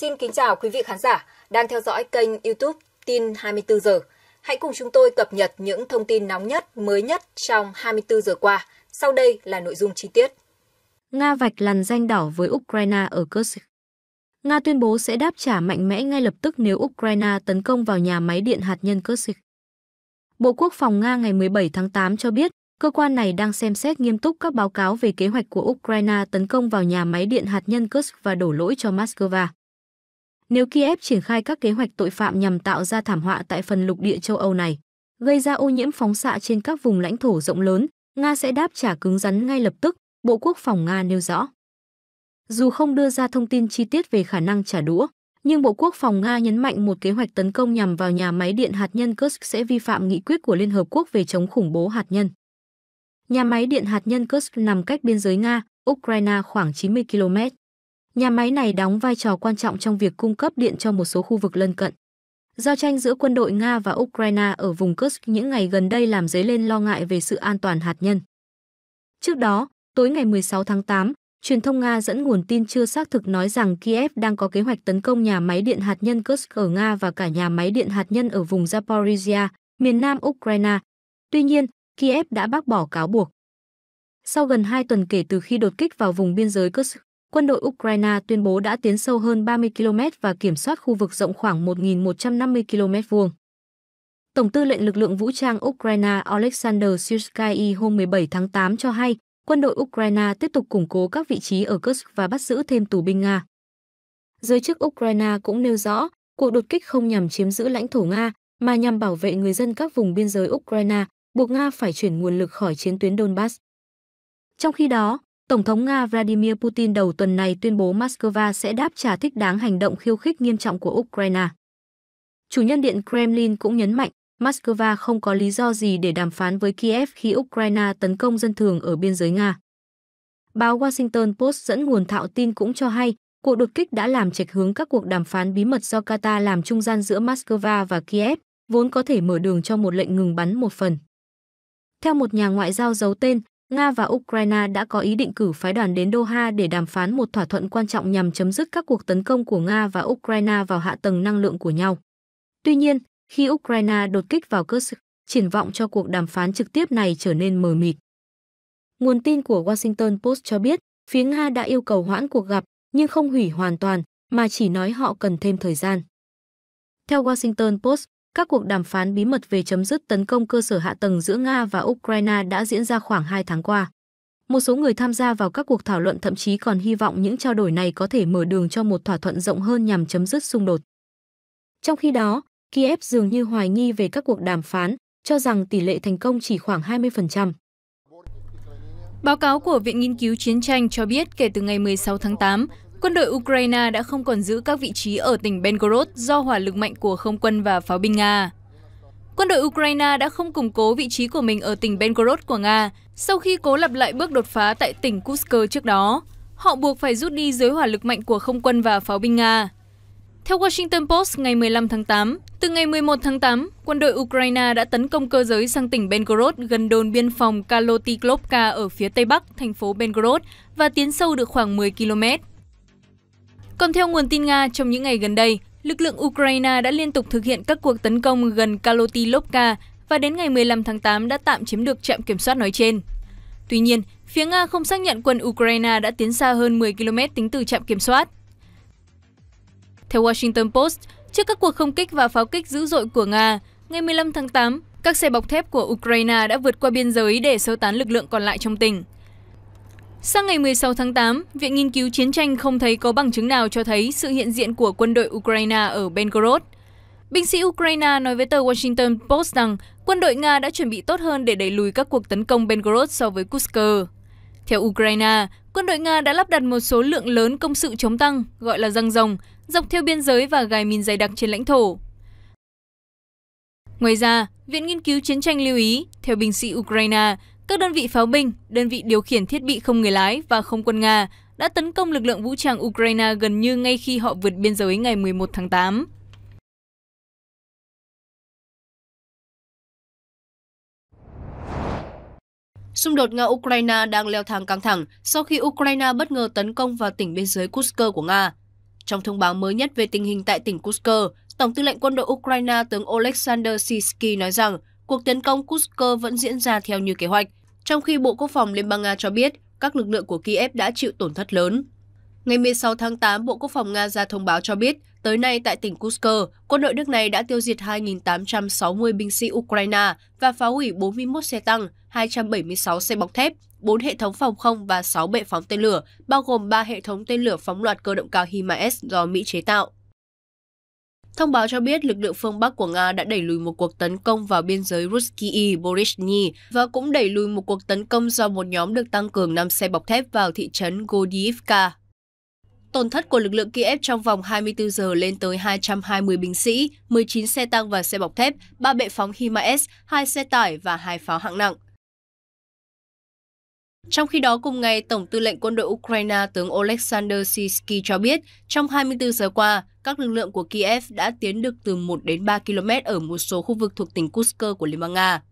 Xin kính chào quý vị khán giả đang theo dõi kênh YouTube Tin 24 giờ. Hãy cùng chúng tôi cập nhật những thông tin nóng nhất, mới nhất trong 24 giờ qua. Sau đây là nội dung chi tiết. Nga vạch làn danh đỏ với Ukraine ở Kursk. Nga tuyên bố sẽ đáp trả mạnh mẽ ngay lập tức nếu Ukraine tấn công vào nhà máy điện hạt nhân Kursk. Bộ Quốc phòng Nga ngày 17 tháng 8 cho biết, cơ quan này đang xem xét nghiêm túc các báo cáo về kế hoạch của Ukraine tấn công vào nhà máy điện hạt nhân Kursk và đổ lỗi cho Moscow nếu Kiev triển khai các kế hoạch tội phạm nhằm tạo ra thảm họa tại phần lục địa châu Âu này, gây ra ô nhiễm phóng xạ trên các vùng lãnh thổ rộng lớn, Nga sẽ đáp trả cứng rắn ngay lập tức, Bộ Quốc phòng Nga nêu rõ. Dù không đưa ra thông tin chi tiết về khả năng trả đũa, nhưng Bộ Quốc phòng Nga nhấn mạnh một kế hoạch tấn công nhằm vào nhà máy điện hạt nhân Kursk sẽ vi phạm nghị quyết của Liên Hợp Quốc về chống khủng bố hạt nhân. Nhà máy điện hạt nhân Kursk nằm cách biên giới Nga, Ukraine khoảng 90 km. Nhà máy này đóng vai trò quan trọng trong việc cung cấp điện cho một số khu vực lân cận. Giao tranh giữa quân đội Nga và Ukraine ở vùng Kursk những ngày gần đây làm dấy lên lo ngại về sự an toàn hạt nhân. Trước đó, tối ngày 16 tháng 8, truyền thông Nga dẫn nguồn tin chưa xác thực nói rằng Kiev đang có kế hoạch tấn công nhà máy điện hạt nhân Kursk ở Nga và cả nhà máy điện hạt nhân ở vùng Zaporizhia, miền nam Ukraine. Tuy nhiên, Kiev đã bác bỏ cáo buộc. Sau gần 2 tuần kể từ khi đột kích vào vùng biên giới Kursk, quân đội Ukraine tuyên bố đã tiến sâu hơn 30 km và kiểm soát khu vực rộng khoảng 1.150 km vuông. Tổng tư lệnh lực lượng vũ trang Ukraine Alexander Syrsky hôm 17 tháng 8 cho hay, quân đội Ukraine tiếp tục củng cố các vị trí ở Kursk và bắt giữ thêm tù binh Nga. Giới chức Ukraine cũng nêu rõ, cuộc đột kích không nhằm chiếm giữ lãnh thổ Nga, mà nhằm bảo vệ người dân các vùng biên giới Ukraine, buộc Nga phải chuyển nguồn lực khỏi chiến tuyến Donbass. Trong khi đó, Tổng thống Nga Vladimir Putin đầu tuần này tuyên bố Moscow sẽ đáp trả thích đáng hành động khiêu khích nghiêm trọng của Ukraine. Chủ nhân điện Kremlin cũng nhấn mạnh, Moscow không có lý do gì để đàm phán với Kiev khi Ukraine tấn công dân thường ở biên giới Nga. Báo Washington Post dẫn nguồn thạo tin cũng cho hay, cuộc đột kích đã làm chệch hướng các cuộc đàm phán bí mật do Qatar làm trung gian giữa Moscow và Kiev, vốn có thể mở đường cho một lệnh ngừng bắn một phần. Theo một nhà ngoại giao giấu tên, Nga và Ukraine đã có ý định cử phái đoàn đến Doha để đàm phán một thỏa thuận quan trọng nhằm chấm dứt các cuộc tấn công của Nga và Ukraine vào hạ tầng năng lượng của nhau. Tuy nhiên, khi Ukraine đột kích vào Kursk, triển vọng cho cuộc đàm phán trực tiếp này trở nên mờ mịt. Nguồn tin của Washington Post cho biết, phía Nga đã yêu cầu hoãn cuộc gặp, nhưng không hủy hoàn toàn, mà chỉ nói họ cần thêm thời gian. Theo Washington Post, các cuộc đàm phán bí mật về chấm dứt tấn công cơ sở hạ tầng giữa Nga và Ukraine đã diễn ra khoảng 2 tháng qua. Một số người tham gia vào các cuộc thảo luận thậm chí còn hy vọng những trao đổi này có thể mở đường cho một thỏa thuận rộng hơn nhằm chấm dứt xung đột. Trong khi đó, Kiev dường như hoài nghi về các cuộc đàm phán, cho rằng tỷ lệ thành công chỉ khoảng 20%. Báo cáo của Viện Nghiên cứu Chiến tranh cho biết kể từ ngày 16 tháng 8, Quân đội Ukraine đã không còn giữ các vị trí ở tỉnh Belgorod do hỏa lực mạnh của không quân và pháo binh Nga. Quân đội Ukraine đã không củng cố vị trí của mình ở tỉnh Belgorod của Nga sau khi cố lặp lại bước đột phá tại tỉnh Kursk trước đó. Họ buộc phải rút đi dưới hỏa lực mạnh của không quân và pháo binh Nga. Theo Washington Post ngày 15 tháng 8, từ ngày 11 tháng 8, quân đội Ukraine đã tấn công cơ giới sang tỉnh Belgorod gần đồn biên phòng Kalotyklovka ở phía tây bắc thành phố Belgorod và tiến sâu được khoảng 10 km. Còn theo nguồn tin Nga, trong những ngày gần đây, lực lượng Ukraine đã liên tục thực hiện các cuộc tấn công gần Kalotilovka và đến ngày 15 tháng 8 đã tạm chiếm được trạm kiểm soát nói trên. Tuy nhiên, phía Nga không xác nhận quân Ukraine đã tiến xa hơn 10 km tính từ trạm kiểm soát. Theo Washington Post, trước các cuộc không kích và pháo kích dữ dội của Nga, ngày 15 tháng 8, các xe bọc thép của Ukraine đã vượt qua biên giới để sơ tán lực lượng còn lại trong tỉnh. Sang ngày 16 tháng 8, Viện Nghiên cứu Chiến tranh không thấy có bằng chứng nào cho thấy sự hiện diện của quân đội Ukraine ở Belgorod. Binh sĩ Ukraine nói với tờ Washington Post rằng quân đội Nga đã chuẩn bị tốt hơn để đẩy lùi các cuộc tấn công Belgorod so với Kursk. Theo Ukraine, quân đội Nga đã lắp đặt một số lượng lớn công sự chống tăng, gọi là răng rồng, dọc theo biên giới và gài mìn dày đặc trên lãnh thổ. Ngoài ra, Viện Nghiên cứu Chiến tranh lưu ý, theo binh sĩ Ukraine, các đơn vị pháo binh, đơn vị điều khiển thiết bị không người lái và không quân Nga đã tấn công lực lượng vũ trang Ukraine gần như ngay khi họ vượt biên giới ngày 11 tháng 8. Xung đột Nga-Ukraine đang leo thang căng thẳng sau khi Ukraine bất ngờ tấn công vào tỉnh biên giới Kursk của Nga. Trong thông báo mới nhất về tình hình tại tỉnh Kursk, Tổng tư lệnh quân đội Ukraine tướng Oleksandr Sisky nói rằng cuộc tấn công Kursk vẫn diễn ra theo như kế hoạch, trong khi Bộ Quốc phòng Liên bang Nga cho biết các lực lượng của Kiev đã chịu tổn thất lớn. Ngày 16 tháng 8, Bộ Quốc phòng Nga ra thông báo cho biết, tới nay tại tỉnh Kursk, quân đội nước này đã tiêu diệt 2.860 binh sĩ Ukraine và phá hủy 41 xe tăng, 276 xe bọc thép, 4 hệ thống phòng không và 6 bệ phóng tên lửa, bao gồm 3 hệ thống tên lửa phóng loạt cơ động cao HIMARS do Mỹ chế tạo. Thông báo cho biết lực lượng phương Bắc của Nga đã đẩy lùi một cuộc tấn công vào biên giới Ruskiy Borisny và cũng đẩy lùi một cuộc tấn công do một nhóm được tăng cường 5 xe bọc thép vào thị trấn Godiivka. Tổn thất của lực lượng Kiev trong vòng 24 giờ lên tới 220 binh sĩ, 19 xe tăng và xe bọc thép, 3 bệ phóng HIMARS, 2 xe tải và 2 pháo hạng nặng. Trong khi đó, cùng ngày, Tổng tư lệnh quân đội Ukraine tướng Oleksandr Sisky cho biết, trong 24 giờ qua, các lực lượng của Kiev đã tiến được từ 1 đến 3 km ở một số khu vực thuộc tỉnh Kursk của Liên bang Nga.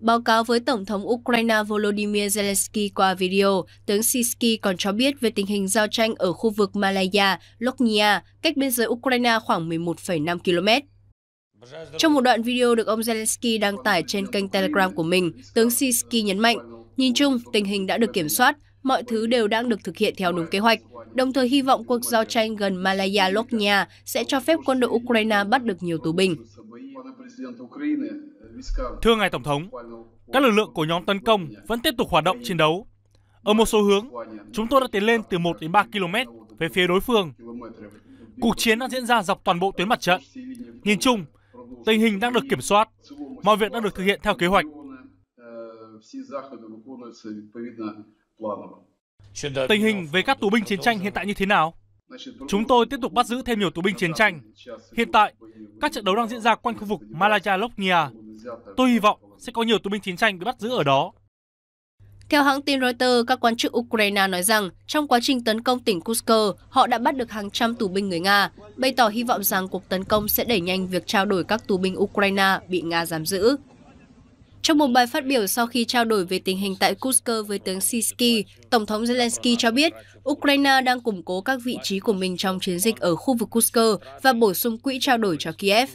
Báo cáo với Tổng thống Ukraine Volodymyr Zelensky qua video, tướng Sisky còn cho biết về tình hình giao tranh ở khu vực Malaya, Loknia, cách biên giới Ukraine khoảng 11,5 km. Trong một đoạn video được ông Zelensky đăng tải trên kênh Telegram của mình, tướng Sisky nhấn mạnh Nhìn chung, tình hình đã được kiểm soát, mọi thứ đều đang được thực hiện theo đúng kế hoạch, đồng thời hy vọng cuộc giao tranh gần Malaya Loknya sẽ cho phép quân đội Ukraine bắt được nhiều tù binh. Thưa Ngài Tổng thống, các lực lượng của nhóm tấn công vẫn tiếp tục hoạt động chiến đấu. Ở một số hướng, chúng tôi đã tiến lên từ 1 đến 3 km về phía đối phương. Cuộc chiến đang diễn ra dọc toàn bộ tuyến mặt trận. Nhìn chung, tình hình đang được kiểm soát, mọi việc đang được thực hiện theo kế hoạch всі заходи виконуються відповідно планово. Tình hình về các tù binh chiến tranh hiện tại như thế nào? Chúng tôi tiếp tục bắt giữ thêm nhiều tù binh chiến tranh. Hiện tại, các trận đấu đang diễn ra quanh khu vực Malaya Loknia. Tôi hy vọng sẽ có nhiều tù binh chiến tranh bị bắt giữ ở đó. Theo hãng tin Reuters, các quan chức Ukraine nói rằng trong quá trình tấn công tỉnh Kursk, họ đã bắt được hàng trăm tù binh người Nga, bày tỏ hy vọng rằng cuộc tấn công sẽ đẩy nhanh việc trao đổi các tù binh Ukraine bị Nga giam giữ. Trong một bài phát biểu sau khi trao đổi về tình hình tại Kursk với tướng Sisky, Tổng thống Zelensky cho biết Ukraine đang củng cố các vị trí của mình trong chiến dịch ở khu vực Kursk và bổ sung quỹ trao đổi cho Kiev.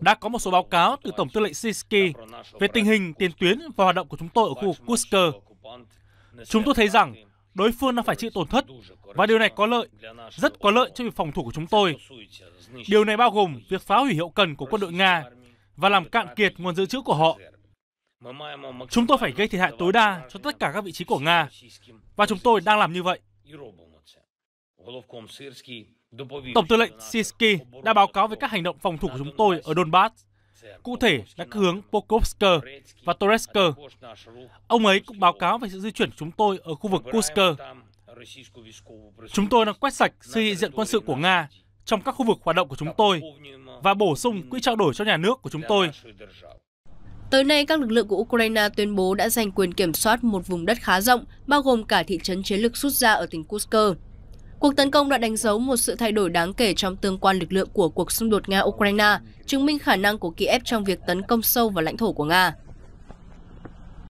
Đã có một số báo cáo từ Tổng tư lệnh Sisky về tình hình tiền tuyến và hoạt động của chúng tôi ở khu vực Kursk. Chúng tôi thấy rằng đối phương đang phải chịu tổn thất và điều này có lợi, rất có lợi cho việc phòng thủ của chúng tôi. Điều này bao gồm việc phá hủy hiệu cần của quân đội Nga và làm cạn kiệt nguồn dự trữ của họ. Chúng tôi phải gây thiệt hại tối đa cho tất cả các vị trí của Nga, và chúng tôi đang làm như vậy. Tổng tư lệnh Sisky đã báo cáo về các hành động phòng thủ của chúng tôi ở Donbass cụ thể là các hướng Pokrovsk và Toretsk. Ông ấy cũng báo cáo về sự di chuyển chúng tôi ở khu vực Kursk. Chúng tôi đang quét sạch sự hiện diện quân sự của Nga trong các khu vực hoạt động của chúng tôi và bổ sung quỹ trao đổi cho nhà nước của chúng tôi. Tới nay, các lực lượng của Ukraine tuyên bố đã giành quyền kiểm soát một vùng đất khá rộng, bao gồm cả thị trấn chiến lược rút ở tỉnh Kursk. Cuộc tấn công đã đánh dấu một sự thay đổi đáng kể trong tương quan lực lượng của cuộc xung đột Nga-Ukraine, chứng minh khả năng của Kiev trong việc tấn công sâu vào lãnh thổ của Nga.